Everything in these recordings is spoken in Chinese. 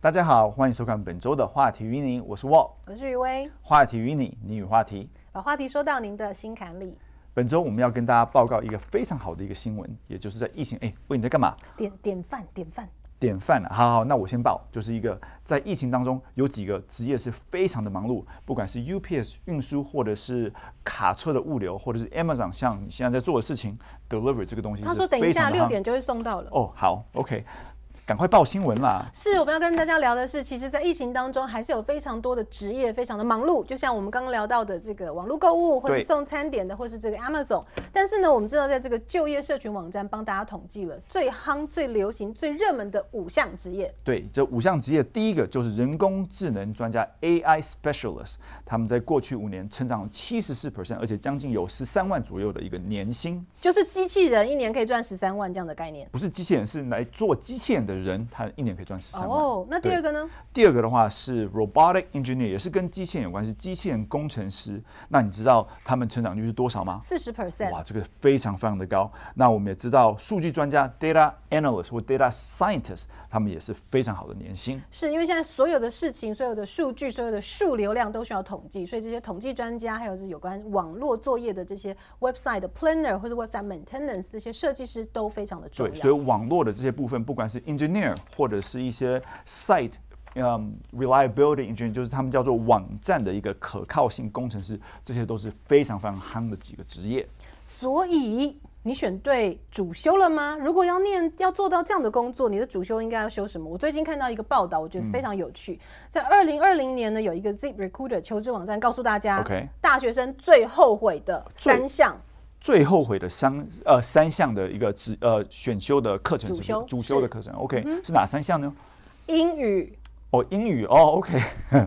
大家好，欢迎收看本周的话题与你，我是 Wall，我是余威。话题与你，你与话题，把话题说到您的心坎里。本周我们要跟大家报告一个非常好的一个新闻，也就是在疫情，哎，喂，你在干嘛？典典范，典范，典范啊！好，好，那我先报，就是一个在疫情当中，有几个职业是非常的忙碌，不管是 UPS 运输，或者是卡车的物流，或者是 Amazon 像你现在在做的事情，deliver 这个东西。他说等一下六点就会送到了。哦，好，OK。赶快报新闻啦！是，我们要跟大家聊的是，其实，在疫情当中，还是有非常多的职业非常的忙碌。就像我们刚刚聊到的这个网络购物，或者送餐点的，或是这个 Amazon。但是呢，我们知道，在这个就业社群网站帮大家统计了最夯、最流行、最热门的五项职业。对，这五项职业，第一个就是人工智能专家 AI specialist。他们在过去五年成长了七十四 percent，而且将近有十三万左右的一个年薪。就是机器人一年可以赚十三万这样的概念？不是机器人，是来做机器人的。人他一年可以赚十三万。哦，那第二个呢？第二个的话是 robotic engineer，也是跟机器人有关系，机器人工程师。那你知道他们成长率是多少吗？四十 percent。哇，这个非常非常的高。那我们也知道，数据专家 data analyst 或者 data scientist，他们也是非常好的年薪。是因为现在所有的事情、所有的数据、所有的数流量都需要统计，所以这些统计专家，还有是有关网络作业的这些 website planner 或者 website maintenance 这些设计师都非常的重要。对，所以网络的这些部分，不管是 engineer。或者是一些 site reliability engineer，就是他们叫做网站的一个可靠性工程师，这些都是非常非常夯的几个职业。所以你选对主修了吗？如果要念要做到这样的工作，你的主修应该要修什么？我最近看到一个报道，我觉得非常有趣，在二零二零年呢，有一个 Zip Recruiter 求职网站告诉大家，大学生最后悔的三项。最后悔的三呃三项的一个职呃选修的课程，主修主修的课程，OK 是哪三项呢？英语哦，英语哦，OK，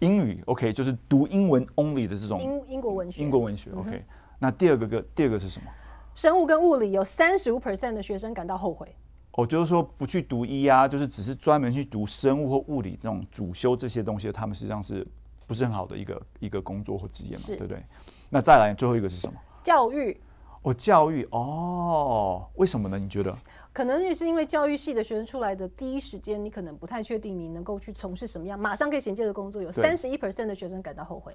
英语 OK 就是读英文 only 的这种英英国文学英国文学 OK。那第二个个第二个是什么？生物跟物理有三十五 percent 的学生感到后悔。哦，就是说不去读医啊，就是只是专门去读生物或物理这种主修这些东西，他们实际上是不是很好的一个一个工作或职业嘛？对不对？那再来最后一个是什么？教育，哦，教育，哦，为什么呢？你觉得可能也是因为教育系的学生出来的第一时间，你可能不太确定你能够去从事什么样马上可以衔接的工作，有三十一 percent 的学生感到后悔。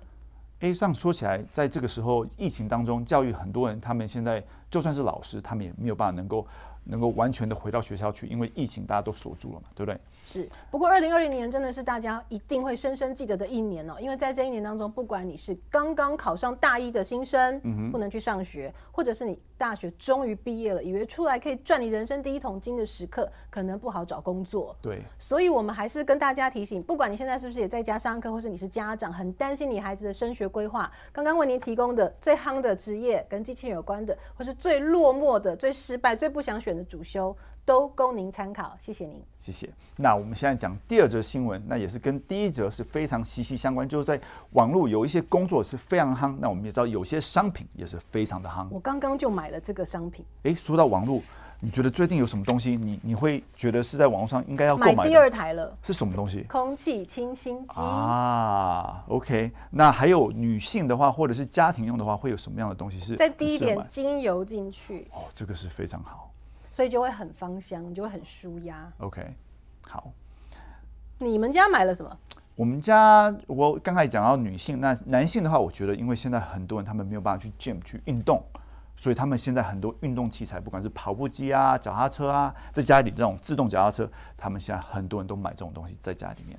哎，上说起来，在这个时候疫情当中，教育很多人，他们现在就算是老师，他们也没有办法能够。能够完全的回到学校去，因为疫情大家都锁住了嘛，对不对？是。不过二零二零年真的是大家一定会深深记得的一年哦，因为在这一年当中，不管你是刚刚考上大一的新生，不能去上学，或者是你大学终于毕业了，以为出来可以赚你人生第一桶金的时刻，可能不好找工作。对。所以我们还是跟大家提醒，不管你现在是不是也在家上课，或是你是家长很担心你孩子的升学规划，刚刚为您提供的最夯的职业跟机器人有关的，或是最落寞的、最失败、最不想选。主修都供您参考，谢谢您，谢谢。那我们现在讲第二则新闻，那也是跟第一则是非常息息相关。就是在网络有一些工作是非常夯，那我们也知道有些商品也是非常的夯。我刚刚就买了这个商品。诶，说到网络，你觉得最近有什么东西？你你会觉得是在网络上应该要买第二台了？是什么东西？空气清新机啊。OK，那还有女性的话，或者是家庭用的话，会有什么样的东西？是再滴一点精油进去哦，这个是非常好。所以就会很芳香，你就会很舒压。OK，好。你们家买了什么？我们家，我刚才讲到女性，那男性的话，我觉得因为现在很多人他们没有办法去 gym 去运动，所以他们现在很多运动器材，不管是跑步机啊、脚踏车啊，在家里这种自动脚踏车，他们现在很多人都买这种东西在家里面。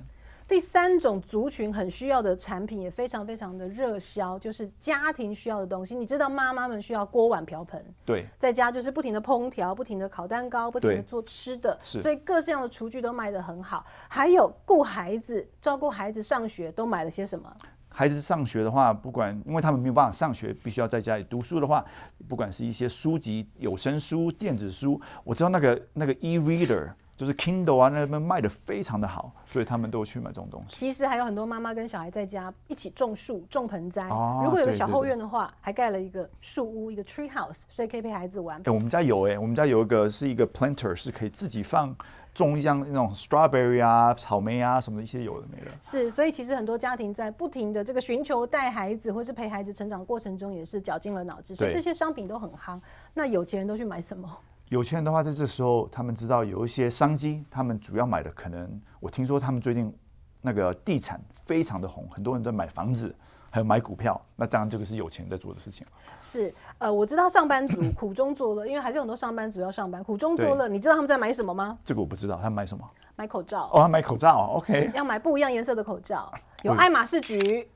第三种族群很需要的产品也非常非常的热销，就是家庭需要的东西。你知道妈妈们需要锅碗瓢盆，对，在家就是不停的烹调，不停的烤蛋糕，不停的做吃的，所以各式样的厨具都卖得很好。还有顾孩子、照顾孩子上学都买了些什么？孩子上学的话，不管因为他们没有办法上学，必须要在家里读书的话，不管是一些书籍、有声书、电子书，我知道那个那个 e reader。就是 Kindle 啊，那边卖的非常的好，所以他们都去买这种东西。其实还有很多妈妈跟小孩在家一起种树、种盆栽。如果有个小后院的话，还盖了一个树屋，一个 Tree House，所以可以陪孩子玩。哎，我们家有哎，我们家有一个是一个 Planter，是可以自己放种一样那种 strawberry 啊、草莓啊什么的一些有的没的。是，所以其实很多家庭在不停的这个寻求带孩子或是陪孩子成长过程中，也是绞尽了脑汁。所以这些商品都很夯。那有钱人都去买什么？有钱人的话，在这时候，他们知道有一些商机，他们主要买的可能，我听说他们最近那个地产非常的红，很多人在买房子，还有买股票，那当然这个是有钱在做的事情是，呃，我知道上班族苦中作乐，因为还是很多上班族要上班，苦中作乐。你知道他们在买什么吗？这个我不知道，他买什么？买口罩。哦，他买口罩 o k 要买不一样颜色的口罩，有爱马仕橘。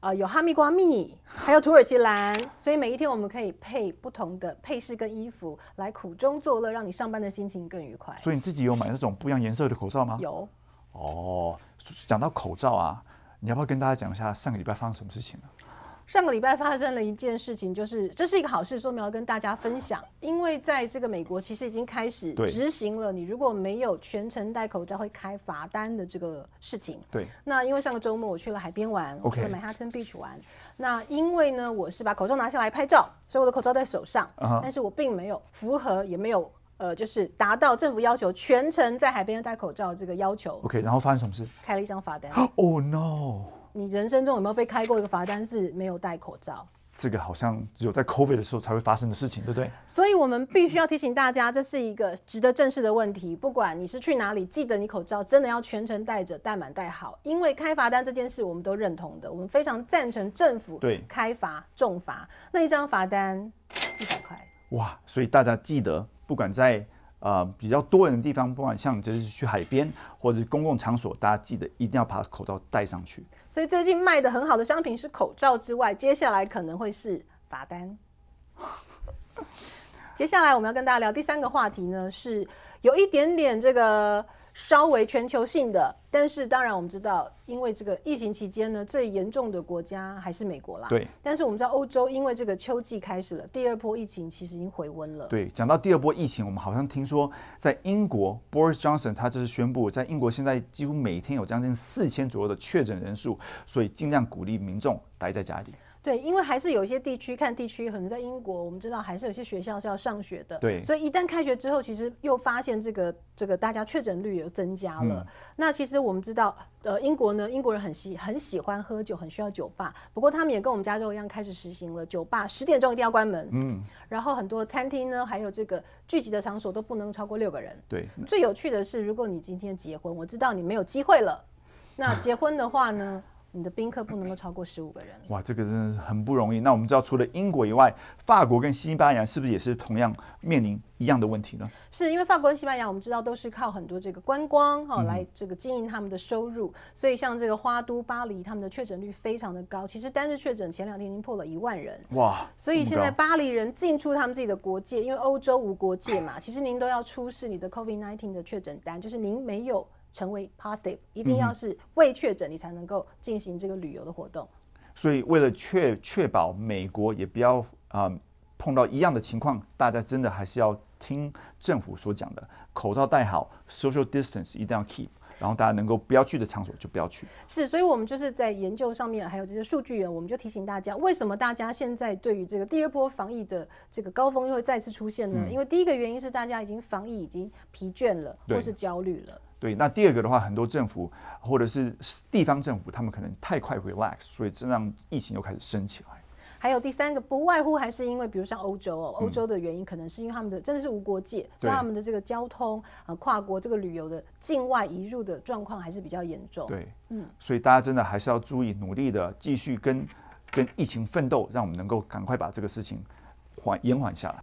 啊，有哈密瓜蜜，还有土耳其蓝，所以每一天我们可以配不同的配饰跟衣服来苦中作乐，让你上班的心情更愉快。所以你自己有买那种不一样颜色的口罩吗？有。哦，讲到口罩啊，你要不要跟大家讲一下上个礼拜发生什么事情了？上个礼拜发生了一件事情，就是这是一个好事，说明要跟大家分享，因为在这个美国其实已经开始执行了，你如果没有全程戴口罩会开罚单的这个事情。对。那因为上个周末我去了海边玩，去了曼 y 顿 Beach 玩。那因为呢，我是把口罩拿下来拍照，所以我的口罩在手上，但是我并没有符合，也没有呃，就是达到政府要求全程在海边戴口罩这个要求。OK，然后发生什么事？开了一张罚单。Oh no！你人生中有没有被开过一个罚单是没有戴口罩？这个好像只有在 COVID 的时候才会发生的事情，对不对？所以我们必须要提醒大家，这是一个值得正视的问题。不管你是去哪里，记得你口罩真的要全程戴着，戴满戴好。因为开罚单这件事，我们都认同的，我们非常赞成政府对开罚重罚那一张罚单一百块。哇，所以大家记得，不管在。呃，比较多人的地方，不管像就是去海边或者是公共场所，大家记得一定要把口罩戴上去。所以最近卖的很好的商品是口罩之外，接下来可能会是罚单。接下来我们要跟大家聊第三个话题呢，是有一点点这个。稍微全球性的，但是当然我们知道，因为这个疫情期间呢，最严重的国家还是美国啦。对。但是我们知道欧洲，因为这个秋季开始了，第二波疫情其实已经回温了。对，讲到第二波疫情，我们好像听说在英国，Boris Johnson 他就是宣布，在英国现在几乎每天有将近四千左右的确诊人数，所以尽量鼓励民众待在家里。对，因为还是有一些地区，看地区，可能在英国，我们知道还是有些学校是要上学的，对，所以一旦开学之后，其实又发现这个这个大家确诊率又增加了。那其实我们知道，呃，英国呢，英国人很喜很喜欢喝酒，很需要酒吧，不过他们也跟我们加州一样，开始实行了酒吧十点钟一定要关门，嗯，然后很多餐厅呢，还有这个聚集的场所都不能超过六个人。对，最有趣的是，如果你今天结婚，我知道你没有机会了。那结婚的话呢？你的宾客不能够超过十五个人。哇，这个真的是很不容易。那我们知道，除了英国以外，法国跟西班牙是不是也是同样面临一样的问题呢？是因为法国跟西班牙，我们知道都是靠很多这个观光哦来这个经营他们的收入，所以像这个花都巴黎，他们的确诊率非常的高。其实单日确诊前两天已经破了一万人。哇！所以现在巴黎人进出他们自己的国界，因为欧洲无国界嘛。其实您都要出示你的 COVID-19 的确诊单，就是您没有。成为 positive，一定要是未确诊，你才能够进行这个旅游的活动。所以，为了确确保美国也不要啊碰到一样的情况，大家真的还是要听政府所讲的，口罩戴好，social distance 一定要 keep。然后大家能够不要去的场所就不要去。是，所以，我们就是在研究上面，还有这些数据啊，我们就提醒大家，为什么大家现在对于这个第二波防疫的这个高峰又会再次出现呢？因为第一个原因是大家已经防疫已经疲倦了，或是焦虑了。对，那第二个的话，很多政府或者是地方政府，他们可能太快 relax，所以这让疫情又开始升起来。还有第三个，不外乎还是因为，比如像欧洲哦，欧洲的原因可能是因为他们的真的是无国界，所以他们的这个交通啊，跨国这个旅游的境外移入的状况还是比较严重。对，嗯，所以大家真的还是要注意，努力的继续跟跟疫情奋斗，让我们能够赶快把这个事情缓延缓下来。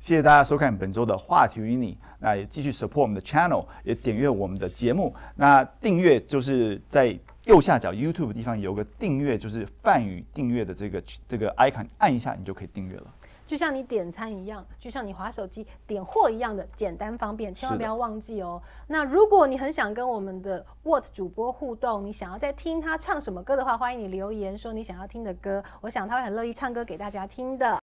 谢谢大家收看本周的话题与你，那也继续 support 我们的 channel，也点阅我们的节目。那订阅就是在。右下角 YouTube 地方有个订阅，就是泛语订阅的这个这个 icon，按一下你就可以订阅了。就像你点餐一样，就像你滑手机点货一样的简单方便，千万不要忘记哦。那如果你很想跟我们的 What 主播互动，你想要再听他唱什么歌的话，欢迎你留言说你想要听的歌，我想他会很乐意唱歌给大家听的。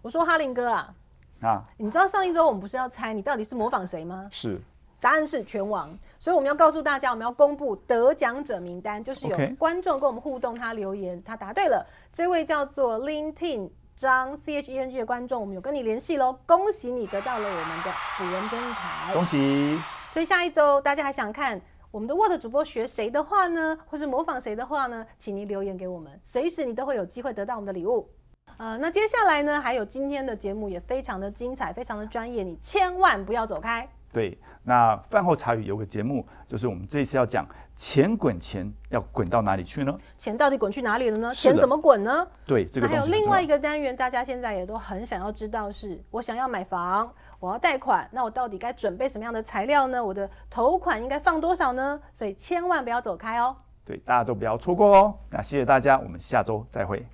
我说哈林哥啊，啊，你知道上一周我们不是要猜你到底是模仿谁吗？是。答案是拳王，所以我们要告诉大家，我们要公布得奖者名单，就是有观众跟我们互动，他留言，他答对了，这位叫做 Lin Tin 张 C H E N G 的观众，我们有跟你联系喽，恭喜你得到了我们的古文电台，恭喜。所以下一周大家还想看我们的 Word 主播学谁的话呢，或是模仿谁的话呢？请您留言给我们，随时你都会有机会得到我们的礼物。呃，那接下来呢，还有今天的节目也非常的精彩，非常的专业，你千万不要走开。对，那饭后茶语有个节目，就是我们这一次要讲钱滚钱要滚到哪里去呢？钱到底滚去哪里了呢？钱怎么滚呢？对，这个还有另外一个单元，大家现在也都很想要知道，是我想要买房，我要贷款，那我到底该准备什么样的材料呢？我的头款应该放多少呢？所以千万不要走开哦。对，大家都不要错过哦。那谢谢大家，我们下周再会。